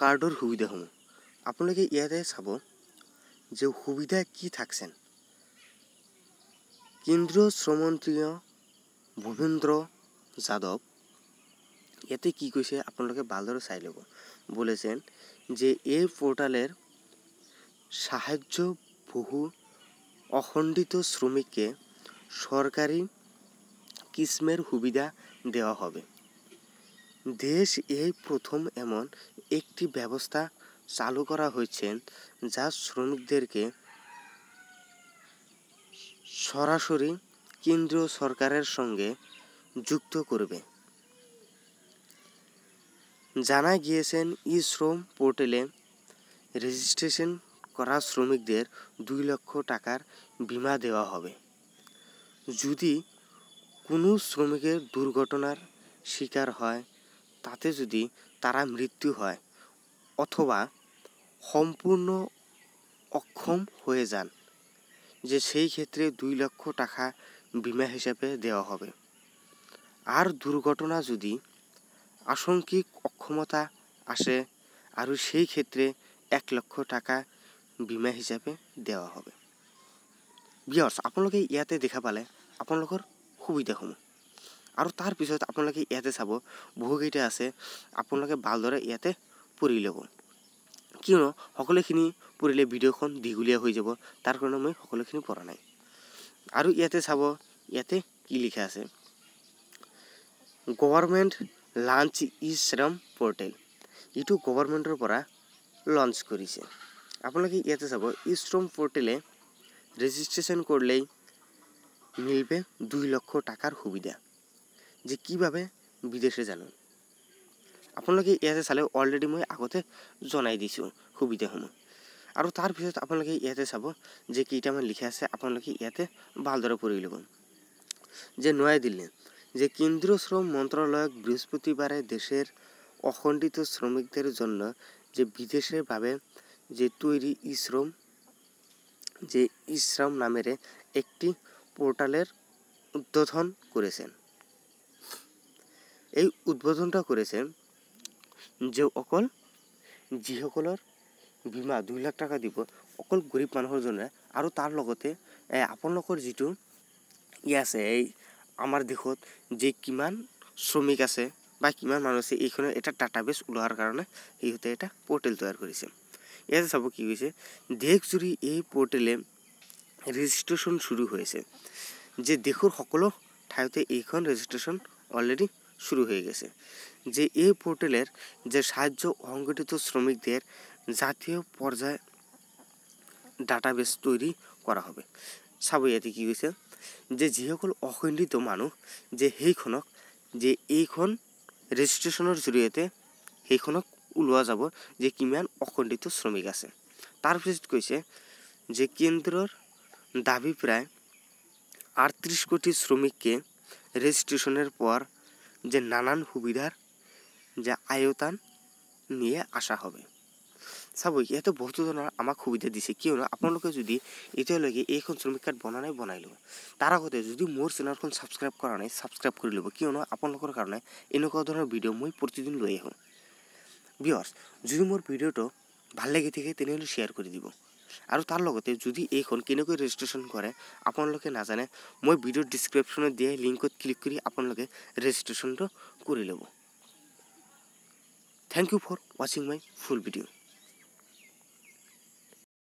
কাৰ্ডৰ সুবিধাসমূহ আপোনালোকে ইয়াতে চাব যে সুবিধা কি থাকছেন কেন্দ্ৰীয় শ্ৰমন্ত্ৰীয় ভূপেন্দ্ৰ যাদৱ ইয়াতে কি কৈছে আপোনালোকে ভালদৰে চাই ল'ব বলেছেন যে এই পোর্টালের সাহায্য বহু অখণ্ডিত শ্রমিককে সরকারি কিসমের সুবিধা দেওয়া হবে দেশ এই প্রথম এমন একটি ব্যবস্থা চালু করা হয়েছে যা শ্রমিকদেরকে সরাসরি কেন্দ্রীয় সরকারের সঙ্গে যুক্ত করবে জানা গিয়েছেন ই শ্রম পোর্টালে রেজিস্ট্রেশন করা শ্রমিকদের দুই লক্ষ টাকার বিমা দেওয়া হবে যদি কোনো শ্রমিকের দুর্ঘটনার শিকার হয় তাতে যদি তারা মৃত্যু হয় অথবা সম্পূর্ণ অক্ষম হয়ে যান যে সেই ক্ষেত্রে দুই লক্ষ টাকা বিমা হিসাবে দেওয়া হবে আর দুর্ঘটনা যদি আশঙ্কিক অক্ষমতা আসে আর সেই ক্ষেত্রে এক লক্ষ টাকা বিমা হিসাবে দেওয়া হবে বিয়র্স আপোনালোকে ইয়াতে দেখা পালে আপোনালোকৰ সুবিধাসমূহ আৰু তাৰপিছত আপোনালোকে ইয়াতে চাব বহুকেইটা আছে আপোনালোকে ভালদৰে ইয়াতে পুৰি ল'ব কিয়নো সকলোখিনি পুৰিলে ভিডিঅ'খন দীঘলীয়া হৈ যাব তাৰ কাৰণে মই সকলোখিনি পৰা নাই আৰু ইয়াতে চাব ইয়াতে কি লিখা আছে গভৰ্ণমেণ্ট লাঞ্চ ই শ্ৰম পৰ্টেল এইটো গভৰ্ণমেণ্টৰ পৰা লঞ্চ কৰিছে আপোনালোকে ইয়াতে চাব ই শ্ৰম পৰ্টেলে ৰেজিষ্ট্ৰেশ্যন কৰিলেই মিলবে দুই লক্ষ টকাৰ সুবিধা যে কিভাবে বিদেশে জানো আপোনালোকে ইয়াতে চালে অলৰেডি মই আগতে জনাই দিছোঁ সুবিধাসমূহ আৰু তাৰ পিছত আপোনালোকে ইয়াতে চাব যে কেইটামান লিখে আছে আপোনালোকে ইয়াতে ভালদৰে পঢ়ি ল'ব যে নয়া দিল্লী যে কেন্দ্রীয় শ্রম মন্ত্রণালয় বৃহস্পতিবারে দেশের অখণ্ডিত শ্রমিকদের জন্য যে বিদেশের ভাবে যে তৈরি ইশ্রম যে ইশ্রম নামের একটি পোর্টালের উদ্বোধন করেছেন এই উদ্বোধনটা করেছে যে অকল যিসকলের বীমা দুই লাখ টাকা দিব অকল গরিব মানুষের জন্য আর তার লগতে আপনার যে আছে এই আমার দেশত যে কিমান শ্রমিক আছে বা কিমান মানুষ আছে এইখানে এটা ডাটাবেস ওলার কারণে সিহতে এটা পোর্টেল তৈরি করেছে ইয়াতে চাব কি কৈছে দেশ জুড়ি এই পোর্টেলে রেজিস্ট্রেশন শুরু হয়েছে যে দেশের সকল ঠাইতে এইখন রেজিস্ট্রেশন অলরেডি শুরু হয়ে গেছে যে এই পোর্টালের যে সাহায্য অসংগঠিত শ্রমিকদের জাতীয় পর্যায়ে ডাটাবেস তৈরি করা হবে ইয়াতে কী হয়েছে যে যিসকল অখণ্ডিত মানুহ যে সেইখনক যে এইখন ৰেজিষ্ট্ৰেশ্যনৰ জৰিয়তে সেইখনক ওলোৱা যাব যে কিমান অখণ্ডিত শ্ৰমিক আছে তাৰপিছত কৈছে যে কেন্দ্ৰৰ দাবী প্ৰায় আঠত্ৰিছ কোটি শ্ৰমিককে ৰেজিষ্ট্ৰেশ্যনৰ পৰ যে নানান সুবিধার যা আয়তান নিয়ে আসা হবে চাব ইয়াতে বহুতো ধৰণৰ আমাক সুবিধা দিছে কিয়নো আপোনালোকে যদি এতিয়ালৈকে এইখন শ্ৰমিক কার্ড বনা নাই বনাই ল'ব তাৰ আগতে যদি মোৰ চেনেলখন সাবস্ক্রাইব কৰা নাই ছাবস্ক্ৰাইব কৰি ল'ব কিয়নো আপোনালোকৰ কাৰণে এনেকুৱা ধৰণৰ ভিডিঅ' মই প্ৰতিদিন লৈ আহ বিয়ৰ্ছ যদি মোৰ ভিডিঅ'টো ভাল লাগি থাকে তেনেহ'লে শ্বেয়াৰ কৰি দিব আৰু তাৰ লগতে যদি এইখন কেনেকৈ ৰেজিষ্ট্ৰেশ্যন কৰে আপোনালোকে নাজানে মই ভিডিঅ' ডিছক্ৰিপশ্যনত দিয়া লিংকত ক্লিক কৰি আপোনালোকে ৰেজিষ্ট্ৰেশ্যনটো কৰি ল'ব থেংক ইউ ফৰ ৱাচিং মাই ফুল ভিডিঅ'